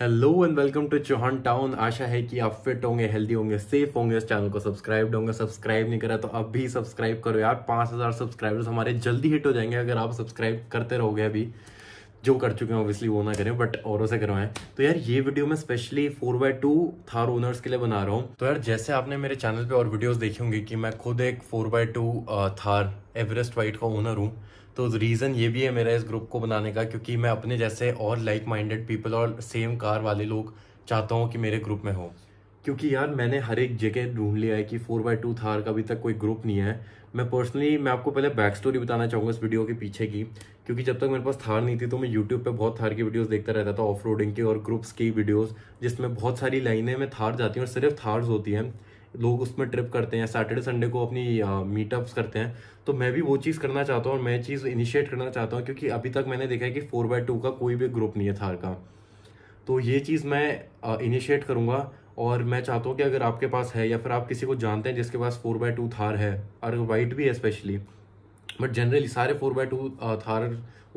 hello and welcome to Chauhan town आशा है कि आप फिट होंगे हेल्दी होंगे सेफ होंगे इस चैनल को सब्सक्राइब होंगे सब्सक्राइब नहीं करा तो अब भी सब्सक्राइब करो यार पाँच हज़ार सब्सक्राइबर्स हमारे जल्दी हिट हो जाएंगे अगर आप सब्सक्राइब करते रहोगे अभी जो कर चुके हैं ऑब्वियसली वो ना करें बट औरों से करवाएं तो यार ये वीडियो मैं specially four by two Thar owners के लिए बना रहा हूँ तो यार जैसे आपने मेरे चैनल पे और वीडियोस देखी होंगी कि मैं खुद एक four by two Thar Everest white का ओनर हूँ तो रीज़न ये भी है मेरा इस ग्रुप को बनाने का क्योंकि मैं अपने जैसे और लाइक माइंडेड पीपल और सेम कार वाले लोग चाहता हूँ कि मेरे ग्रुप में हो क्योंकि यार मैंने हर एक जगह ढूंढ लिया है कि फोर बाई टू थार का अभी तक कोई ग्रुप नहीं है मैं पर्सनली मैं आपको पहले बैक स्टोरी बताना चाहूँगा इस वीडियो के पीछे की क्योंकि जब तक मेरे पास थार नहीं थी तो मैं यूट्यूब पे बहुत थार की वीडियोस देखता रहता था ऑफ रोडिंग और ग्रुप्स की वीडियोज़ जिसमें बहुत सारी लाइनें में थार जाती हैं और सिर्फ थार्स होती हैं लोग उसमें ट्रिप करते हैं सैटरडे संडे को अपनी मीटअप्स करते हैं तो मैं भी वो चीज़ करना चाहता हूँ और मैं चीज़ इनिशिएट करना चाहता हूँ क्योंकि अभी तक मैंने देखा है कि फोर बाय टू का कोई भी ग्रुप नहीं है थार का तो ये चीज़ मैं इनिशिएट करूँगा और मैं चाहता हूँ कि अगर आपके पास है या फिर आप किसी को जानते हैं जिसके पास फोर बाई टू थार है और वाइट भी है स्पेशली बट जनरली सारे four by two Thar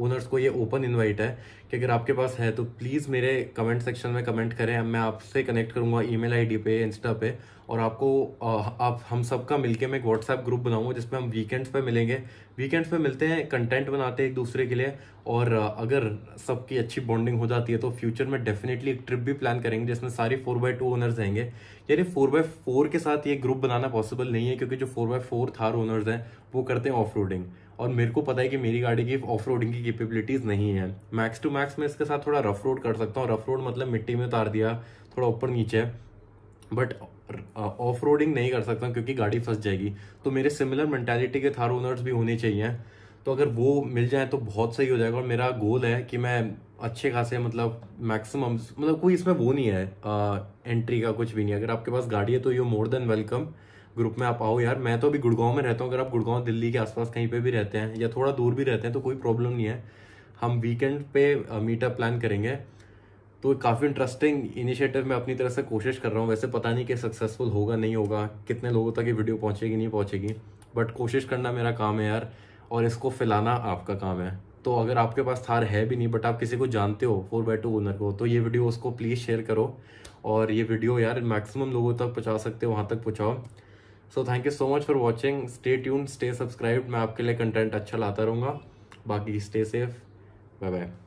owners को ये ओपन इनवाइट है कि अगर आपके पास है तो प्लीज़ मेरे कमेंट सेक्शन में कमेंट करें मैं आपसे कनेक्ट करूँगा ईमेल आईडी पे इंस्टा पे और आपको आप हम सबका मिलके मैं एक व्हाट्सएप ग्रुप बनाऊँगा जिसमें हम वीकेंड्स पे मिलेंगे वीकेंड्स पे मिलते हैं कंटेंट बनाते हैं एक दूसरे के लिए और अगर सबकी अच्छी बॉन्डिंग हो जाती है तो फ्यूचर में डेफिनेटली एक ट्रिप भी प्लान करेंगे जिसमें सारे फोर बाई टू ओनर्स रहेंगे यानी फोर बाय फोर के साथ ये ग्रुप बनाना पॉसिबल नहीं है क्योंकि जो four by four Thar owners हैं वो करते हैं ऑफ रोडिंग और मेरे को पता है कि मेरी गाड़ी की ऑफ रोडिंग की कैपेबिलिटीज़ नहीं है मैक्स टू मैक्स मैं इसके साथ थोड़ा रफ रोड कर सकता हूँ रफ रोड मतलब मिट्टी में उतार दिया थोड़ा ऊपर नीचे बट ऑफ रोडिंग नहीं कर सकता क्योंकि गाड़ी फंस जाएगी तो मेरे सिमिलर मैंटेलिटी के थार ओनर्स भी होने चाहिए तो अगर वो मिल जाए तो बहुत सही हो जाएगा और मेरा गोल है कि मैं अच्छे खासे मतलब मैक्सिमम मतलब कोई इसमें वो नहीं है आ, एंट्री का कुछ भी नहीं अगर आपके पास गाड़ी है तो you more than welcome group में आप आओ यार मैं तो अभी गुड़गांव में रहता हूँ अगर आप गुड़गांव दिल्ली के आसपास कहीं पे भी रहते हैं या थोड़ा दूर भी रहते हैं तो कोई प्रॉब्लम नहीं है हम वीकेंड पे मीटअप प्लान करेंगे तो काफ़ी इंटरेस्टिंग इनिशिएटिव मैं अपनी तरफ से कोशिश कर रहा हूँ वैसे पता नहीं कि सक्सेसफुल होगा नहीं होगा कितने लोगों तक ये वीडियो पहुँचेगी नहीं पहुँचेगी बट कोशिश करना मेरा काम है यार और इसको फैलाना आपका काम है तो अगर आपके पास थार है भी नहीं बट आप किसी को जानते हो फोर बाई टू ओनर को तो ये वीडियो उसको प्लीज़ शेयर करो और ये वीडियो यार मैक्सिमम लोगों तक पहुँचा सकते हो वहाँ तक पहुँचाओ so thank you so much for watching stay tune stay subscribe मैं आपके लिए कंटेंट अच्छा लाता रहूँगा बाकी स्टे सेफ बाय बाय